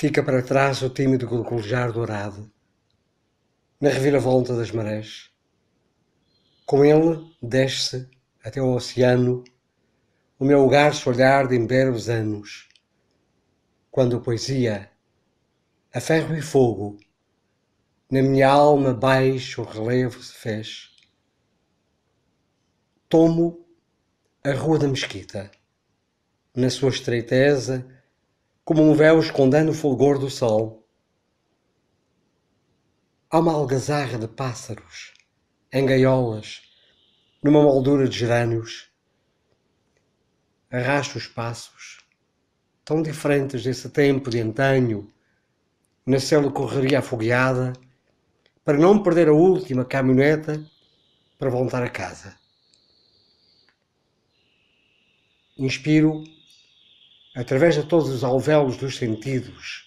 Fica para trás o tímido gorgolejar dourado, na reviravolta das marés. Com ele desce até o oceano o meu garço olhar de imberbes anos, quando a poesia, a ferro e fogo, na minha alma baixo o relevo se fez. Tomo a Rua da Mesquita, na sua estreiteza, como um véu escondendo o fulgor do sol. Há uma algazarra de pássaros, em gaiolas, numa moldura de gerânios. Arrasto os passos, tão diferentes desse tempo de antanho, na cela correria afogueada, para não perder a última caminhoneta para voltar a casa. Inspiro através de todos os alvéolos dos sentidos.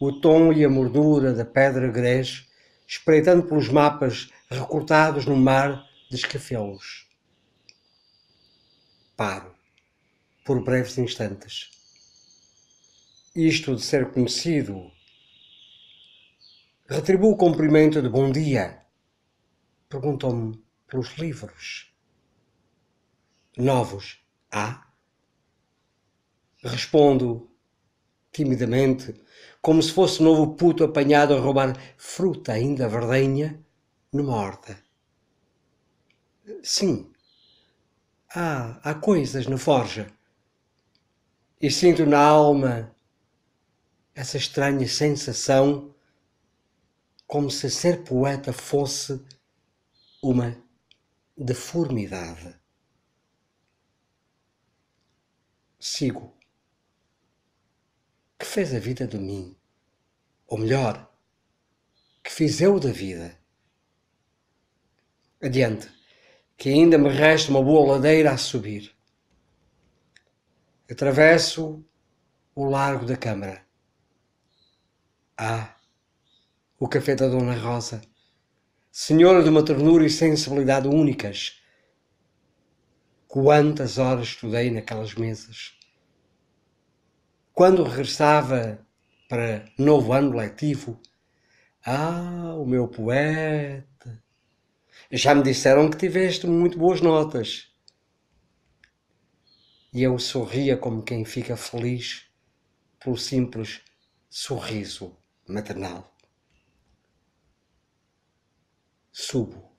O tom e a mordura da pedra grés, espreitando pelos mapas recortados no mar de escafeus. Paro, por breves instantes. Isto de ser conhecido. Retribuo o cumprimento de bom dia. Perguntou-me pelos livros. Novos há? Respondo timidamente, como se fosse novo puto apanhado a roubar fruta ainda verdenha numa horta. Sim, há, há coisas na forja. E sinto na alma essa estranha sensação, como se ser poeta fosse uma deformidade. Sigo que fez a vida de mim, ou melhor, que fiz eu da vida. Adiante, que ainda me resta uma boa ladeira a subir. Atravesso o largo da Câmara. Ah, o café da Dona Rosa, senhora de uma ternura e sensibilidade únicas. Quantas horas estudei naquelas mesas! Quando regressava para novo ano letivo, ah, o meu poeta, já me disseram que tiveste muito boas notas. E eu sorria como quem fica feliz pelo simples sorriso maternal. Subo,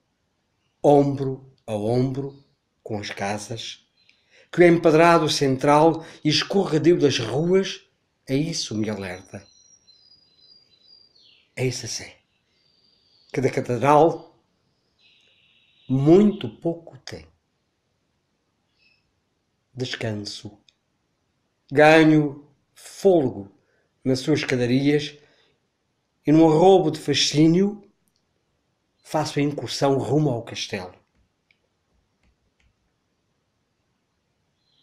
ombro a ombro, com as casas que o empadrado central e escorredio das ruas a isso me alerta. É isso assim. Que da catedral muito pouco tem. Descanso. Ganho folgo nas suas escadarias e num arrobo de fascínio faço a incursão rumo ao castelo.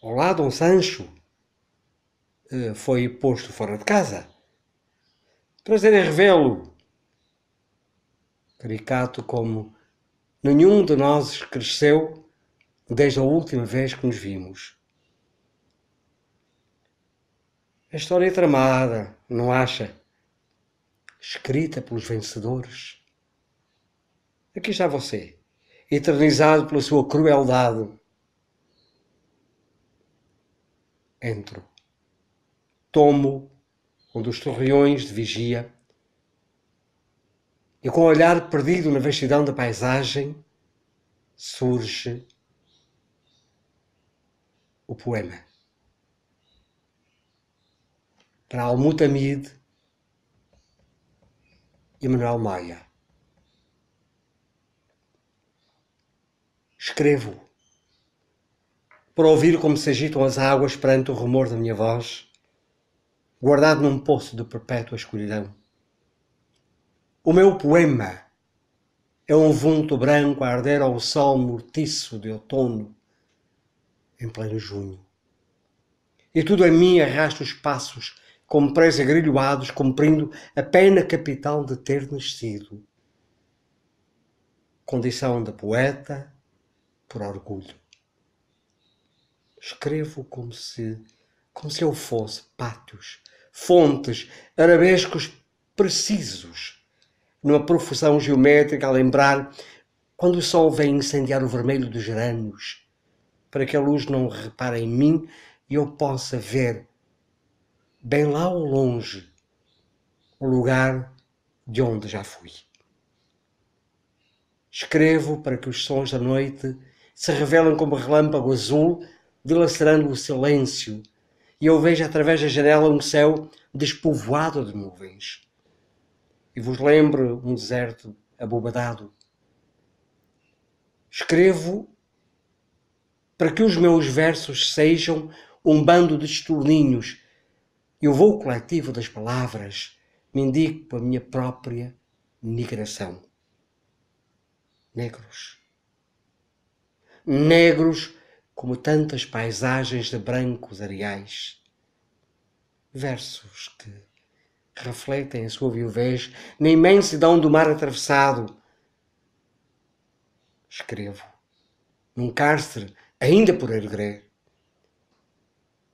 Olá, Dom Sancho. Eh, foi posto fora de casa. Prazer em revê-lo. Caricato como nenhum de nós cresceu desde a última vez que nos vimos. A história é tramada, não acha? Escrita pelos vencedores. Aqui está você, eternizado pela sua crueldade entro. Tomo um dos torreões de vigia e, com o olhar perdido na vastidão da paisagem, surge o poema. Para Al-Mutamid e Manuel Maia. Escrevo para ouvir como se agitam as águas perante o rumor da minha voz, guardado num poço de perpétua escuridão. O meu poema é um vulto branco a arder ao sol mortiço de outono, em pleno junho. E tudo em mim arrasta os passos, como presa grilhoados, cumprindo a pena capital de ter nascido. Condição de poeta por orgulho. Escrevo como se, como se eu fosse pátios, fontes, arabescos precisos, numa profusão geométrica a lembrar quando o sol vem incendiar o vermelho dos gerânios, para que a luz não repare em mim e eu possa ver, bem lá ao longe, o lugar de onde já fui. Escrevo para que os sons da noite se revelem como relâmpago azul dilacerando o silêncio, e eu vejo através da janela um céu despovoado de nuvens. E vos lembro um deserto abobadado. Escrevo para que os meus versos sejam um bando de estorninhos e o voo coletivo das palavras me indico a minha própria migração. Negros. Negros como tantas paisagens de brancos areais. Versos que refletem a sua viuvez na imensidão do mar atravessado. Escrevo, num cárcere ainda por erguer,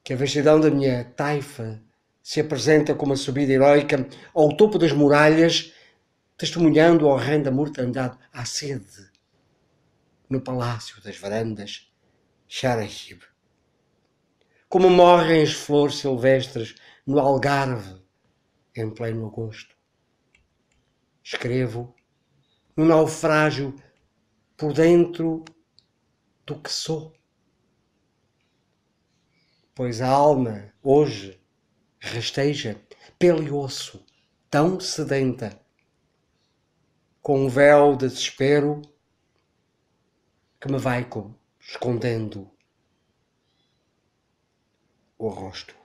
que a vastidão da minha taifa se apresenta como a subida heroica ao topo das muralhas, testemunhando a horrenda mortandade à sede no palácio das varandas Charahib. Como morrem as flores silvestres no Algarve, em pleno agosto. Escrevo no naufrágio por dentro do que sou. Pois a alma, hoje, rasteja pelo osso, tão sedenta, com um véu de desespero que me vai escondendo o rosto.